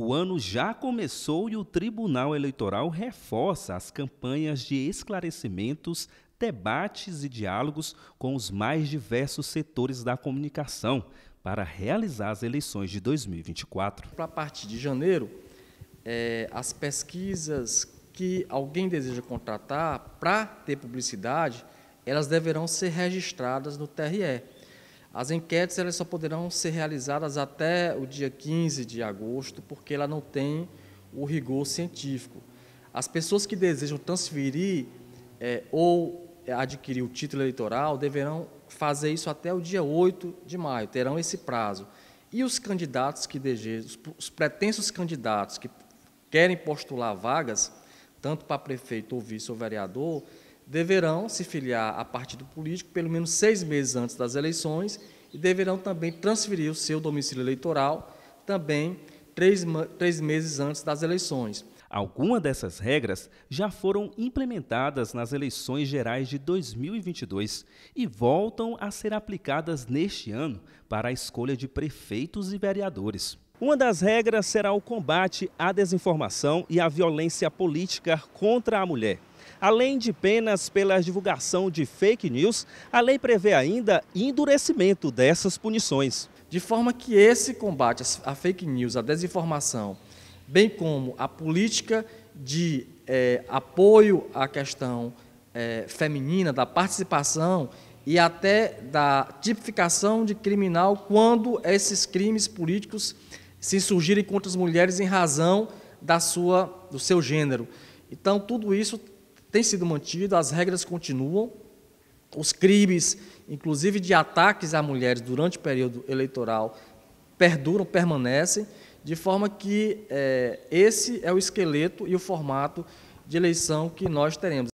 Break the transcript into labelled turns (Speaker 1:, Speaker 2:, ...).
Speaker 1: O ano já começou e o Tribunal Eleitoral reforça as campanhas de esclarecimentos, debates e diálogos com os mais diversos setores da comunicação para realizar as eleições de 2024. Para a partir
Speaker 2: de janeiro, é, as pesquisas que alguém deseja contratar para ter publicidade, elas deverão ser registradas no TRE. As enquetes elas só poderão ser realizadas até o dia 15 de agosto, porque ela não tem o rigor científico. As pessoas que desejam transferir é, ou adquirir o título eleitoral deverão fazer isso até o dia 8 de maio, terão esse prazo. E os candidatos que desejam, os pretensos candidatos que querem postular vagas, tanto para prefeito ou vice ou vereador, deverão se filiar a partido político pelo menos seis meses antes das eleições e deverão também transferir o seu domicílio eleitoral também três, três meses antes das eleições. Algumas dessas regras já foram
Speaker 1: implementadas nas eleições gerais de 2022 e voltam a ser aplicadas neste ano para a escolha de prefeitos e vereadores. Uma das regras será o combate à desinformação e à violência política contra a mulher. Além de penas pela divulgação de fake news, a lei prevê ainda
Speaker 2: endurecimento dessas punições. De forma que esse combate à fake news, à desinformação, bem como a política de é, apoio à questão é, feminina, da participação e até da tipificação de criminal quando esses crimes políticos se insurgirem contra as mulheres em razão da sua, do seu gênero. Então, tudo isso tem sido mantido, as regras continuam. Os crimes, inclusive de ataques a mulheres durante o período eleitoral, perduram, permanecem, de forma que é, esse é o esqueleto e o formato de eleição que nós teremos.